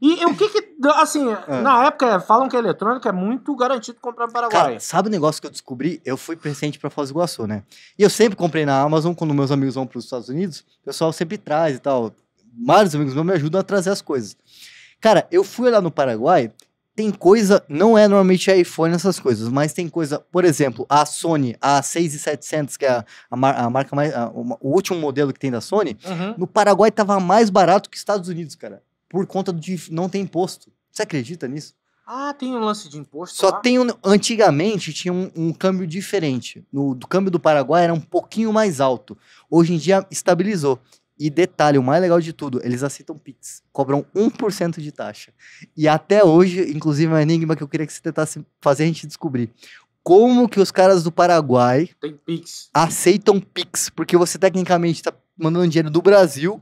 E o que que, assim, é. na época é, falam que a eletrônica é muito garantido comprar no Paraguai. Cara, sabe o negócio que eu descobri? Eu fui presente para Foz do Iguaçu, né? E eu sempre comprei na Amazon, quando meus amigos vão para os Estados Unidos, o pessoal sempre traz e tal. Vários amigos meus me ajudam a trazer as coisas. Cara, eu fui lá no Paraguai, tem coisa, não é normalmente iPhone essas coisas, mas tem coisa, por exemplo, a Sony, a 6700, que é a, a, a marca mais, a, o último modelo que tem da Sony, uhum. no Paraguai tava mais barato que Estados Unidos, cara por conta de não ter imposto. Você acredita nisso? Ah, tem um lance de imposto. Só lá? tem um, antigamente tinha um, um câmbio diferente. No do câmbio do Paraguai era um pouquinho mais alto. Hoje em dia estabilizou. E detalhe, o mais legal de tudo, eles aceitam Pix, cobram 1% de taxa. E até hoje, inclusive, é um enigma que eu queria que você tentasse fazer a gente descobrir. Como que os caras do Paraguai Pix. aceitam Pix? Porque você tecnicamente está mandando dinheiro do Brasil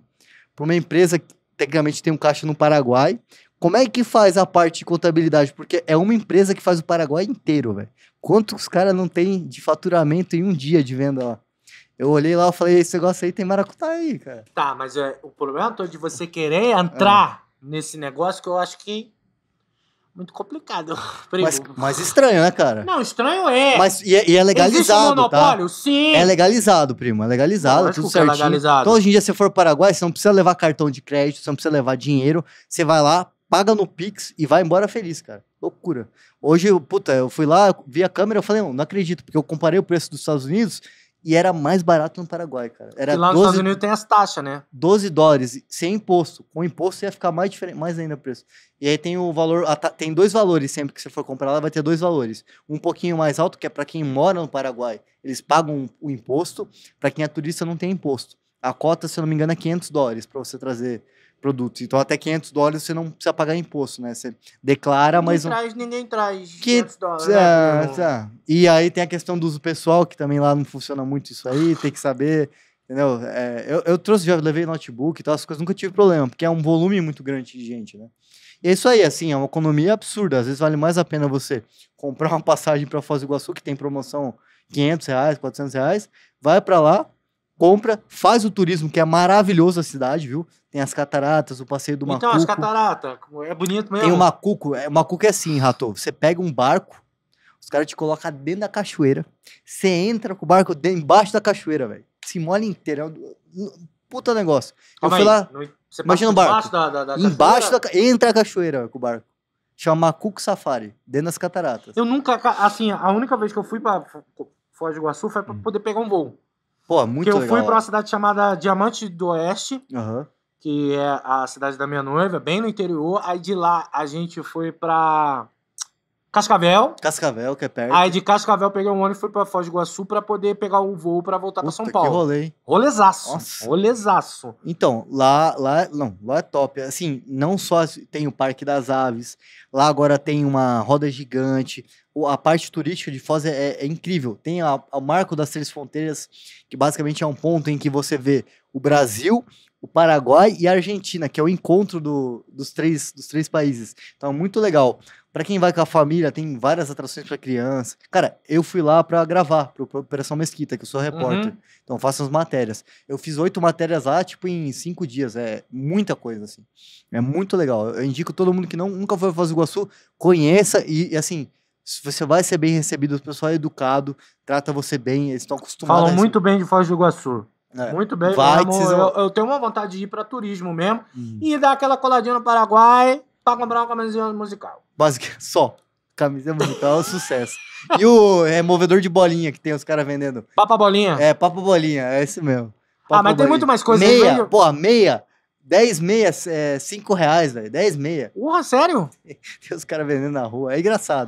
para uma empresa tecnicamente tem um caixa no Paraguai. Como é que faz a parte de contabilidade? Porque é uma empresa que faz o Paraguai inteiro, velho. Quantos caras não tem de faturamento em um dia de venda lá? Eu olhei lá e falei, esse negócio aí tem maracutá aí, cara. Tá, mas é, o problema todo de você querer entrar é. nesse negócio que eu acho que muito complicado. Mas, mas, estranho, né, cara? Não, estranho é. Mas e, é, e é legalizado, tá? monopólio? Tá? Sim. É legalizado, primo. É legalizado, tudo é certinho. É legalizado. Então, hoje em dia, se você for Paraguai, você não precisa levar cartão de crédito, você não precisa levar dinheiro. Você vai lá, paga no Pix e vai embora feliz, cara. Loucura. Hoje, puta, eu fui lá, vi a câmera, eu falei, não, não acredito, porque eu comparei o preço dos Estados Unidos e era mais barato no Paraguai, cara. Era Porque lá nos 12, Estados Unidos tem as taxas, né? 12 dólares, sem imposto. Com imposto ia ficar mais, diferente, mais ainda o preço. E aí tem o valor, tem dois valores sempre que você for comprar lá, vai ter dois valores. Um pouquinho mais alto, que é para quem mora no Paraguai, eles pagam o imposto. Para quem é turista, não tem imposto. A cota, se eu não me engano, é 500 dólares para você trazer produto Então, até 500 dólares você não precisa pagar imposto, né? Você declara, ninguém mas. Ninguém traz, ninguém traz 500 dólares. É, né? tá. E aí tem a questão do uso pessoal, que também lá não funciona muito isso aí, tem que saber. Entendeu? É, eu, eu trouxe, já levei notebook e tal, as coisas, nunca tive problema, porque é um volume muito grande de gente, né? E é isso aí, assim, é uma economia absurda. Às vezes vale mais a pena você comprar uma passagem para Foz do Iguaçu, que tem promoção 500 reais, 400 reais, vai para lá, compra, faz o turismo, que é maravilhoso a cidade, viu? Tem as cataratas, o passeio do Macuco. Então, as cataratas, é bonito mesmo. Tem o Macuco, é, o Macuco é assim, Rato, você pega um barco, os caras te colocam dentro da cachoeira, você entra com o barco debaixo embaixo da cachoeira, velho. Se molha inteiro, é um puta negócio. Calma Eu fui lá, no, você imagina o barco, da, da, da embaixo da, entra a cachoeira véio, com o barco chama Macuco Safari, dentro das cataratas. Eu nunca, assim, a única vez que eu fui pra Foz do Iguaçu foi pra hum. poder pegar um voo. Pô, muito que eu legal. Eu fui para uma cidade chamada Diamante do Oeste, uhum. que é a cidade da minha noiva, bem no interior. Aí de lá a gente foi para Cascavel. Cascavel, que é perto. Aí de Cascavel peguei um ônibus, e fui pra Foz do Iguaçu pra poder pegar o voo pra voltar Puta, pra São Paulo. Que rolê, hein? Rolezaço. Nossa. Rolezaço. Então, lá, lá, não, lá é top. Assim, não só tem o Parque das Aves, lá agora tem uma roda gigante. A parte turística de Foz é, é, é incrível. Tem o Marco das Três Fronteiras, que basicamente é um ponto em que você vê o Brasil o Paraguai e a Argentina, que é o encontro do, dos, três, dos três países. Então, muito legal. Para quem vai com a família, tem várias atrações para criança. Cara, eu fui lá para gravar para Operação Mesquita, que eu sou repórter. Uhum. Então, faço as matérias. Eu fiz oito matérias lá, tipo, em cinco dias. É muita coisa, assim. É muito legal. Eu indico todo mundo que não, nunca foi ao Foz do Iguaçu, conheça e, e assim, você vai ser bem recebido, o pessoal é educado, trata você bem, eles estão acostumados. Falam muito bem de Foz do Iguaçu. É. Muito bem, Vai, meu amor. Eu, eu, tenho uma vontade de ir para turismo mesmo hum. e dar aquela coladinha no Paraguai para comprar uma camisinha musical. Basicamente, só. Camisa musical é um sucesso. E o removedor é, de bolinha que tem os caras vendendo. Papa bolinha? É, papa bolinha, é esse mesmo. Ah, papa ah, mas bolinha. tem muito mais coisa. Meia, meio... pô, meia. 10 meia, é, reais, velho. 10 meia. Porra, sério? Tem os caras vendendo na rua. É engraçado.